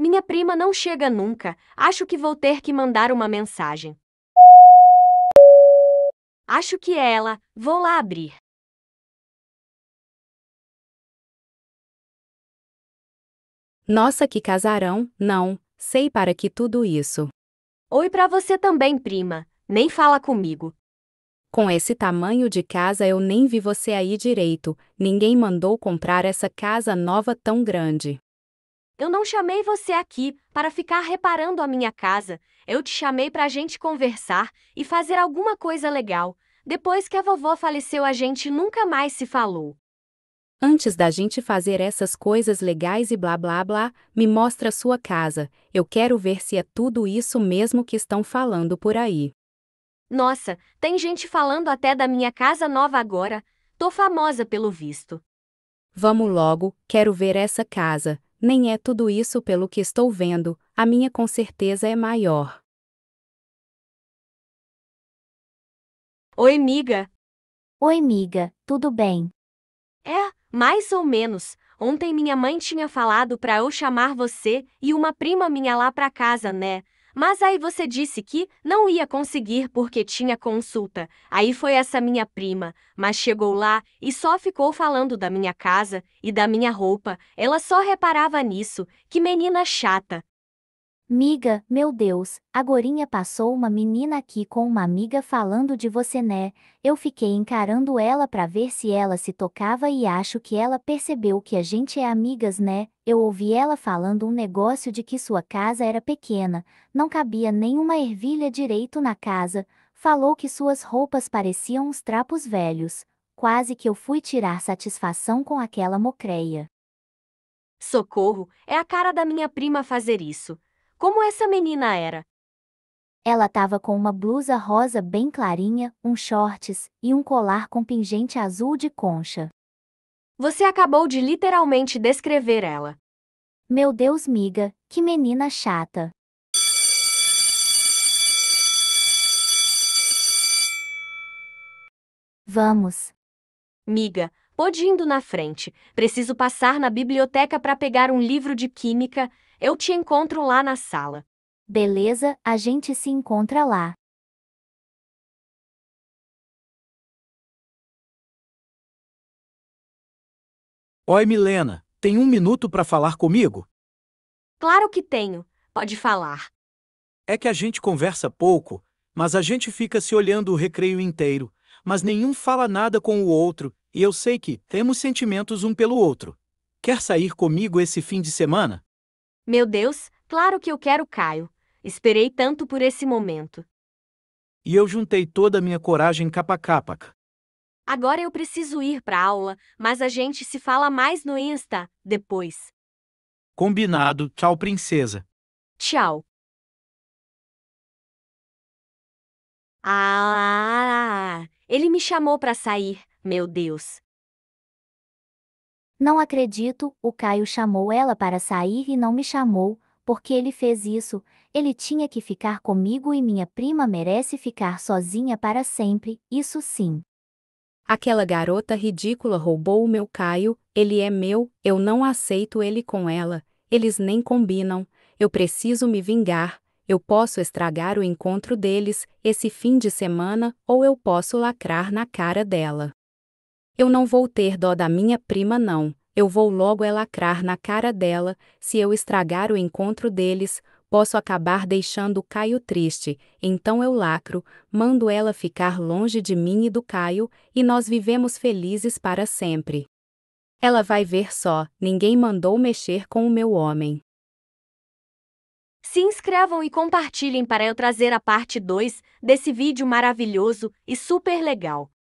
Minha prima não chega nunca. Acho que vou ter que mandar uma mensagem. Acho que é ela. Vou lá abrir. Nossa, que casarão, não. Sei para que tudo isso. Oi para você também, prima. Nem fala comigo. Com esse tamanho de casa eu nem vi você aí direito. Ninguém mandou comprar essa casa nova tão grande. Eu não chamei você aqui para ficar reparando a minha casa. Eu te chamei para a gente conversar e fazer alguma coisa legal. Depois que a vovó faleceu, a gente nunca mais se falou. Antes da gente fazer essas coisas legais e blá blá blá, me mostra sua casa. Eu quero ver se é tudo isso mesmo que estão falando por aí. Nossa, tem gente falando até da minha casa nova agora. Tô famosa pelo visto. Vamos logo, quero ver essa casa nem é tudo isso pelo que estou vendo, a minha com certeza é maior. Oi, miga. Oi, miga, tudo bem? É, mais ou menos. Ontem minha mãe tinha falado para eu chamar você e uma prima minha lá para casa, né? Mas aí você disse que não ia conseguir porque tinha consulta. Aí foi essa minha prima, mas chegou lá e só ficou falando da minha casa e da minha roupa. Ela só reparava nisso. Que menina chata. Miga, meu Deus, agorinha passou uma menina aqui com uma amiga falando de você né, eu fiquei encarando ela para ver se ela se tocava e acho que ela percebeu que a gente é amigas né, eu ouvi ela falando um negócio de que sua casa era pequena, não cabia nenhuma ervilha direito na casa, falou que suas roupas pareciam uns trapos velhos, quase que eu fui tirar satisfação com aquela mocreia. Socorro, é a cara da minha prima fazer isso como essa menina era? Ela tava com uma blusa rosa bem clarinha, um shorts e um colar com pingente azul de concha. Você acabou de literalmente descrever ela. Meu Deus, miga, que menina chata. Vamos. Miga, Pode indo na frente. Preciso passar na biblioteca para pegar um livro de química. Eu te encontro lá na sala. Beleza, a gente se encontra lá. Oi, Milena, tem um minuto para falar comigo? Claro que tenho. Pode falar. É que a gente conversa pouco, mas a gente fica se olhando o recreio inteiro, mas nenhum fala nada com o outro, e eu sei que temos sentimentos um pelo outro. Quer sair comigo esse fim de semana? Meu Deus, claro que eu quero, Caio. Esperei tanto por esse momento. E eu juntei toda a minha coragem capa capa. Agora eu preciso ir para aula, mas a gente se fala mais no Insta depois. Combinado. Tchau, princesa. Tchau. Ah, ele me chamou para sair, meu Deus. Não acredito, o Caio chamou ela para sair e não me chamou, porque ele fez isso, ele tinha que ficar comigo e minha prima merece ficar sozinha para sempre, isso sim. Aquela garota ridícula roubou o meu Caio, ele é meu, eu não aceito ele com ela, eles nem combinam, eu preciso me vingar, eu posso estragar o encontro deles, esse fim de semana, ou eu posso lacrar na cara dela. Eu não vou ter dó da minha prima, não, eu vou logo é lacrar na cara dela, se eu estragar o encontro deles, posso acabar deixando Caio triste, então eu lacro, mando ela ficar longe de mim e do Caio, e nós vivemos felizes para sempre. Ela vai ver só, ninguém mandou mexer com o meu homem. Se inscrevam e compartilhem para eu trazer a parte 2 desse vídeo maravilhoso e super legal.